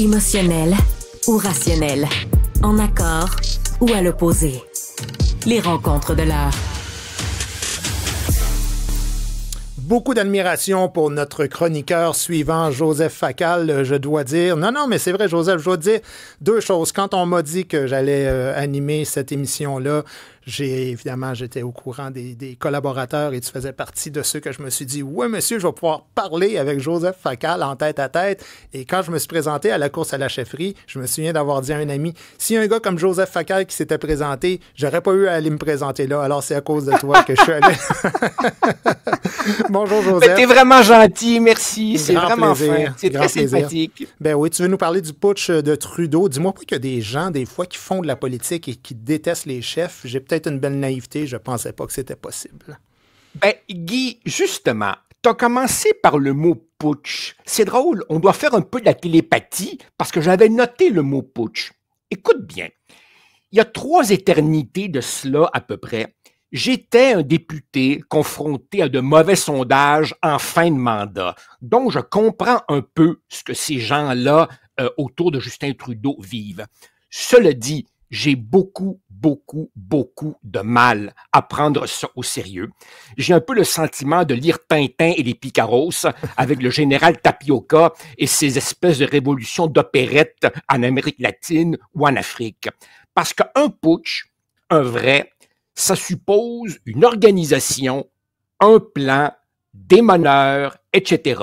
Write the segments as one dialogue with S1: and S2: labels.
S1: émotionnel ou rationnel, en accord ou à l'opposé. Les rencontres de l'art. beaucoup d'admiration pour notre chroniqueur suivant, Joseph Facal, euh, je dois dire. Non, non, mais c'est vrai, Joseph, je dois dire deux choses. Quand on m'a dit que j'allais euh, animer cette émission-là, j'ai évidemment, j'étais au courant des, collaborateurs et tu faisais partie de ceux que je me suis dit, oui, monsieur, je vais pouvoir parler avec Joseph Facal en tête à tête. Et quand je me suis présenté à la course à la chefferie, je me souviens d'avoir dit à un ami, si un gars comme Joseph Facal qui s'était présenté, j'aurais pas eu à aller me présenter là. Alors c'est à cause de toi que je suis allé.
S2: Bonjour Joseph. T'es vraiment
S1: gentil, merci. C'est vraiment plaisir. C'est très sympathique. Ben oui, tu veux nous parler du putsch de Trudeau. Dis-moi pas qu'il y a des gens, des fois, qui font de la politique et qui détestent les chefs. J'ai peut-être une belle naïveté, je pensais pas que c'était possible.
S2: Ben, Guy, justement, t'as commencé par le mot putsch. C'est drôle, on doit faire un peu de la télépathie parce que j'avais noté le mot putsch. Écoute bien. Il y a trois éternités de cela à peu près J'étais un député confronté à de mauvais sondages en fin de mandat, donc je comprends un peu ce que ces gens-là euh, autour de Justin Trudeau vivent. Cela dit, j'ai beaucoup, beaucoup, beaucoup de mal à prendre ça au sérieux. J'ai un peu le sentiment de lire Tintin et les Picaros avec le général Tapioca et ses espèces de révolutions d'opérette en Amérique latine ou en Afrique. Parce qu'un putsch, un vrai, ça suppose une organisation, un plan, des meneurs, etc.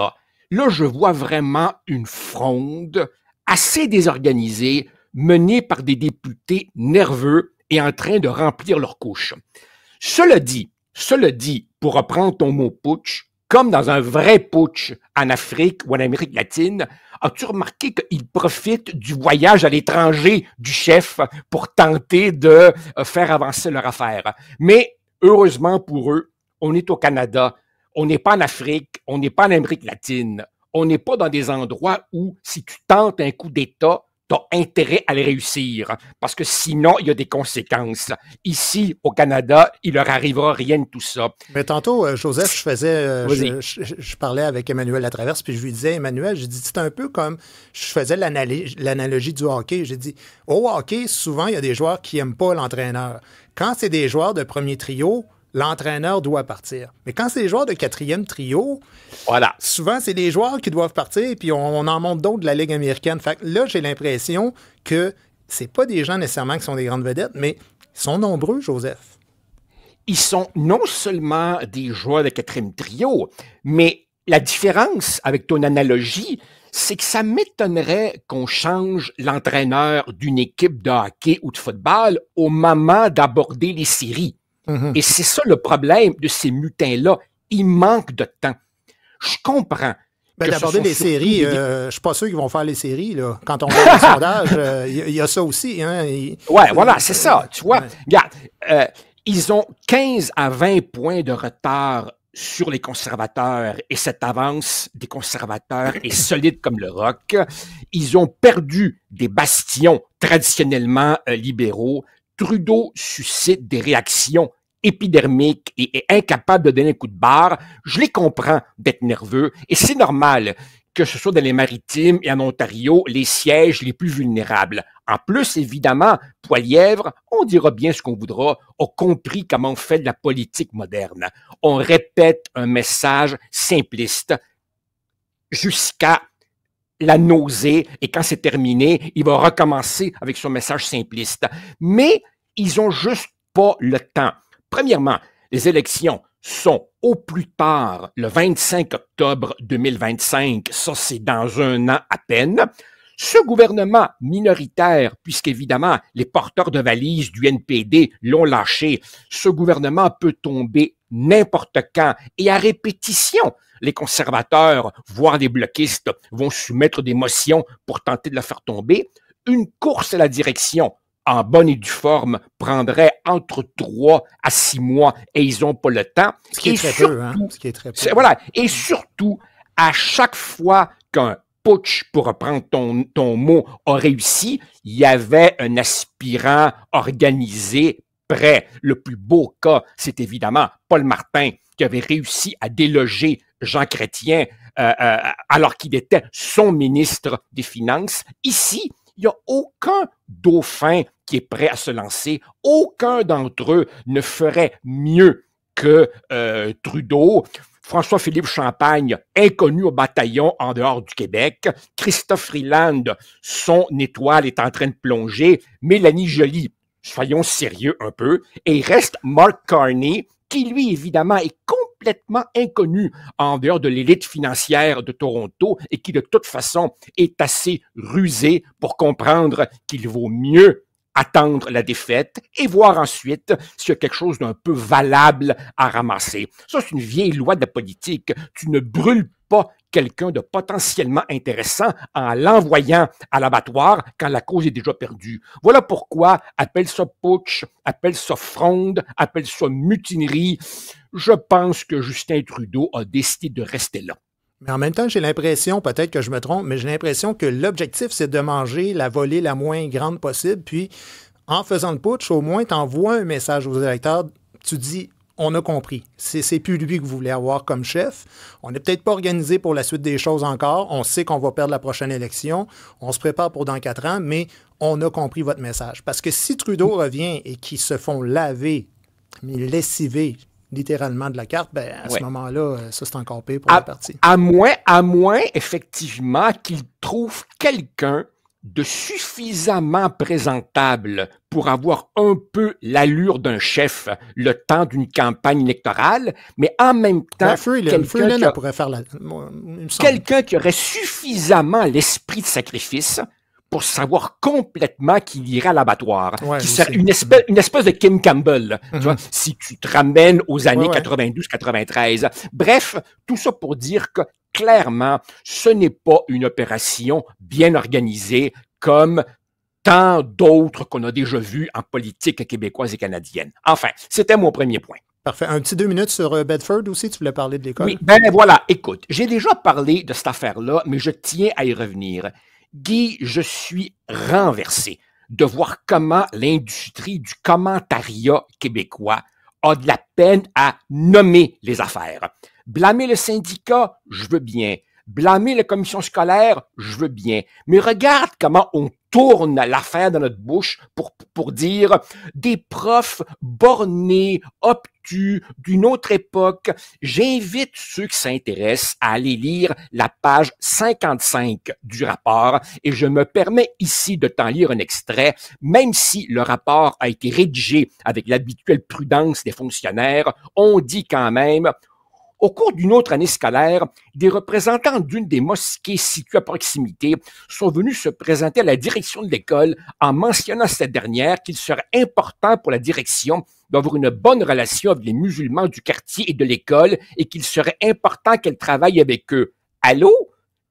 S2: Là, je vois vraiment une fronde assez désorganisée menée par des députés nerveux et en train de remplir leur couche. Cela dit, cela dit, pour reprendre ton mot putsch, comme dans un vrai putsch en Afrique ou en Amérique latine, as-tu remarqué qu'ils profitent du voyage à l'étranger du chef pour tenter de euh, faire avancer leur affaire? Mais heureusement pour eux, on est au Canada, on n'est pas en Afrique, on n'est pas en Amérique latine, on n'est pas dans des endroits où si tu tentes un coup d'État, intérêt à les réussir parce que sinon, il y a des conséquences. Ici, au Canada, il leur arrivera rien de tout ça. Mais
S1: tantôt, euh, Joseph, je faisais, euh, je, parlais avec Emmanuel Latraverse, puis je lui disais, Emmanuel, j'ai dit, c'est un peu comme, je faisais l'analogie du hockey. J'ai dit, au hockey, souvent, il y a des joueurs qui aiment pas l'entraîneur. Quand c'est des joueurs de premier trio, l'entraîneur doit partir. Mais quand c'est les joueurs de quatrième trio, voilà. souvent, c'est des joueurs qui doivent partir, puis on, en monte d'autres de la Ligue américaine. Fait là, j'ai l'impression que c'est pas des gens nécessairement qui sont des
S2: grandes vedettes, mais ils sont nombreux, Joseph. Ils sont non seulement des joueurs de quatrième trio, mais la différence avec ton analogie, c'est que ça m'étonnerait qu'on change l'entraîneur d'une équipe de hockey ou de football au moment d'aborder les séries. Mhm. Et c'est ça le problème de ces mutins-là. Ils manquent de temps. Je comprends. Ben, D'aborder des séries, euh,
S1: je ne suis pas sûr qu'ils vont faire les séries. Quand on voit le sondage, il y, a ça aussi. Hein, oui, voilà, c'est ça. Euh, tu vois,
S2: euh, ils ont 15 à 20 points de retard sur les conservateurs et cette avance des conservateurs est solide comme le roc. Ils ont perdu des bastions traditionnellement libéraux. Trudeau suscite des réactions épidermiques et, est incapable de donner un coup de barre, je les comprends d'être nerveux et c'est normal que ce soit dans les maritimes et en Ontario les sièges les plus vulnérables. En plus, évidemment, Poilièvre, on dira bien ce qu'on voudra, a compris comment on fait de la politique moderne. On répète un message simpliste jusqu'à la nausée et quand c'est terminé, il va recommencer avec son message simpliste. Mais ils ont juste pas le temps. Premièrement, les élections sont au plus tard le 25 octobre 2025. Ça, c'est dans un an à peine. Ce gouvernement minoritaire, puisqu'évidemment les porteurs de valises du NPD l'ont lâché, ce gouvernement peut tomber n'importe quand et à répétition. Les conservateurs, voire les bloquistes, vont soumettre des motions pour tenter de la faire tomber. Une course à la direction, en bonne et due forme, prendrait entre trois à six mois et ils n'ont pas le temps. Ce qui, et hein.
S1: est très surtout, Voilà.
S2: Et surtout, à chaque fois qu'un putsch, pour reprendre ton, ton mot, a réussi, il y avait un aspirant organisé le plus beau cas, c'est évidemment Paul Martin qui avait réussi à déloger Jean Chrétien euh, euh, alors qu'il était son ministre des Finances. Ici, il n'y a aucun dauphin qui est prêt à se lancer. Aucun d'entre eux ne ferait mieux que euh, Trudeau. François-Philippe Champagne, inconnu au bataillon en dehors du Québec. Christophe Freeland, son étoile est en train de plonger. Mélanie Joly, soyons sérieux un peu, et reste Mark Carney, qui lui, évidemment, est complètement inconnu en dehors de l'élite financière de Toronto et qui, de toute façon, est assez rusé pour comprendre qu'il vaut mieux attendre la défaite et voir ensuite s'il y a quelque chose d'un peu valable à ramasser. Ça, c'est une vieille loi de la politique. Tu ne brûles pas quelqu'un de potentiellement intéressant en l'envoyant à l'abattoir quand la cause est déjà perdue. Voilà pourquoi appelle ça putsch, appelle ça fronde, appelle ça mutinerie. Je pense que Justin Trudeau a décidé de rester là. Mais en même temps, j'ai l'impression, peut-être que je me trompe, mais
S1: j'ai l'impression que l'objectif, c'est de manger la volée la moins grande possible. Puis, en faisant le putsch, au moins, tu envoies un message aux électeurs. Tu dis, on a compris. C'est plus lui que vous voulez avoir comme chef. On n'est peut-être pas organisé pour la suite des choses encore. On sait qu'on va perdre la prochaine élection. On se prépare pour dans quatre ans, mais on a compris votre message. Parce que si Trudeau revient et qu'ils se font laver, mais lessiver littéralement de la carte, ben, à ce moment-là, euh, ça c'est encore pire pour la partie.
S2: À moins, à moins effectivement, qu'il trouve quelqu'un de suffisamment présentable pour avoir un peu l'allure d'un chef le temps d'une campagne électorale, mais en même temps, ben, quelqu'un qui, aurait suffisamment l'esprit de sacrifice pour savoir complètement qu'il ira à l'abattoir. une, espèce, une espèce de Kim Campbell, tu mhm. vois, si tu te ramènes aux années 92-93. Bref, tout ça pour dire que clairement, ce n'est pas une opération bien organisée comme tant d'autres qu'on a déjà vues en politique québécoise et canadienne. Enfin, c'était mon premier point. Parfait. Un petit deux minutes sur euh, Bedford
S1: aussi, tu voulais parler de l'école. Oui,
S2: ben voilà, écoute, j'ai déjà parlé de cette affaire-là, mais je tiens à y revenir. Guy, je suis renversé de voir comment l'industrie du commentariat québécois a de la peine à nommer les affaires. Blâmer le syndicat, je veux bien. Blâmer la commission scolaire, je veux bien. Mais regarde comment on tourne l'affaire dans notre bouche pour, pour dire des profs bornés, obtus, d'une autre époque. J'invite ceux qui s'intéressent à aller lire la page 55 du rapport et je me permets ici de t'en lire un extrait, même si le rapport a été rédigé avec l'habituelle prudence des fonctionnaires, on dit quand même au cours d'une autre année scolaire, des représentants d'une des mosquées situées à proximité sont venus se présenter à la direction de l'école en mentionnant cette dernière qu'il serait important pour la direction d'avoir une bonne relation avec les musulmans du quartier et de l'école et qu'il serait important qu'elle travaille avec eux. Allô?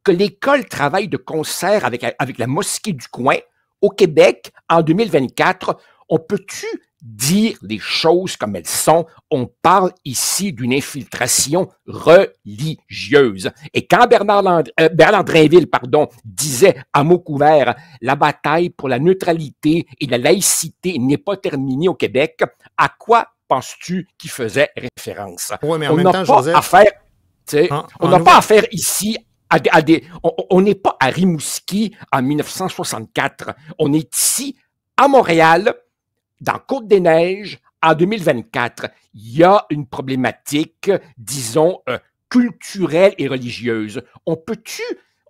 S2: Que l'école travaille de concert avec, avec la mosquée du coin au Québec en 2024, on peut-tu dire les choses comme elles sont. On parle ici d'une infiltration religieuse. Et quand Bernard, euh, Bernard Drainville pardon, disait à mots couverts, La bataille pour la neutralité et la laïcité n'est pas terminée au Québec », à quoi penses-tu qu'il faisait référence? on n'a pas, affaire, on ici à des, on n'est pas à Rimouski en 1964. On est ici à Montréal dans Côte-des-Neiges en 2024. Il y a une problématique, disons, euh, culturelle et religieuse. On peut-tu,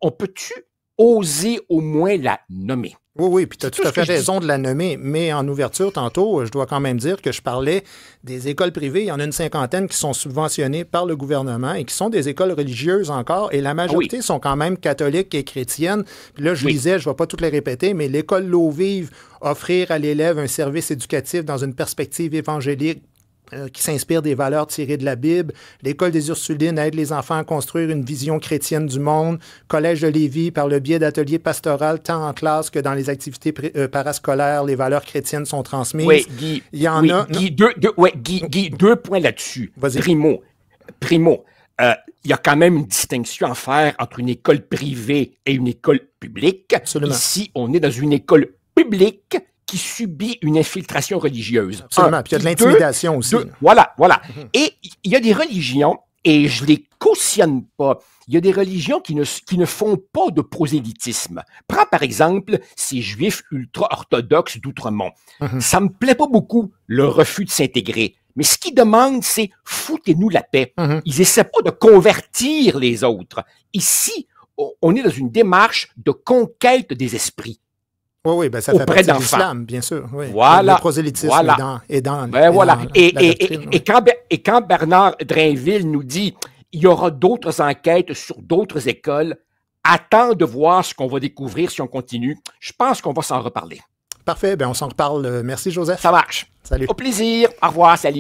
S2: on peut-tu osez au moins la nommer. Oui, oui, puis tu as tout, à fait raison de la nommer. Mais en ouverture,
S1: tantôt, je dois quand même dire que je parlais des écoles privées. Il y en a une cinquantaine qui sont subventionnées par le gouvernement et qui sont des écoles religieuses encore. Et la majorité ah sont quand même catholiques et chrétiennes. Puis là, je disais, lisais, je ne vais pas toutes les répéter, mais l'école L'eau vive, offrir à l'élève un service éducatif dans une perspective évangélique euh, qui s'inspire des valeurs tirées de la Bible. L'école des Ursulines aide les enfants à construire une vision chrétienne du monde. Collège de Lévis, par le biais d'ateliers pastoraux, tant en classe que dans les activités euh, parascolaires, les valeurs chrétiennes sont transmises. Oui, Guy. Il y en a.
S2: Guy, deux, points là-dessus. Primo, primo euh, il y a quand même une distinction à faire entre une école privée et une école publique. Absolument. Ici, on est dans une école publique qui subit une infiltration religieuse. Absolument. puis il y a de l'intimidation aussi. voilà, voilà. Mhm. Et il y a des religions, et je les cautionne pas, il y a des religions qui ne, qui ne font pas de prosélytisme. Prends par exemple ces juifs ultra-orthodoxes d'Outremont. Ça mhm. Ça me plaît pas beaucoup, le refus de s'intégrer. Mais ce qu'ils demandent, c'est foutez-nous la paix. Mhm. Ils essaient pas de convertir les autres. Ici, on est dans une démarche de conquête des esprits. Oui, oui, ben, ça fait partie l'islam,
S1: bien sûr. Oui. Voilà. Le prosélytisme est ben, dans, et,
S2: quand, et, quand, Bernard Drainville nous dit il y aura d'autres enquêtes sur d'autres écoles, attends de voir ce qu'on va découvrir si on continue. Je pense qu'on va s'en reparler. Parfait, ben on s'en reparle. Merci
S1: Joseph. Ça marche. Salut. Au plaisir. Au revoir, salut.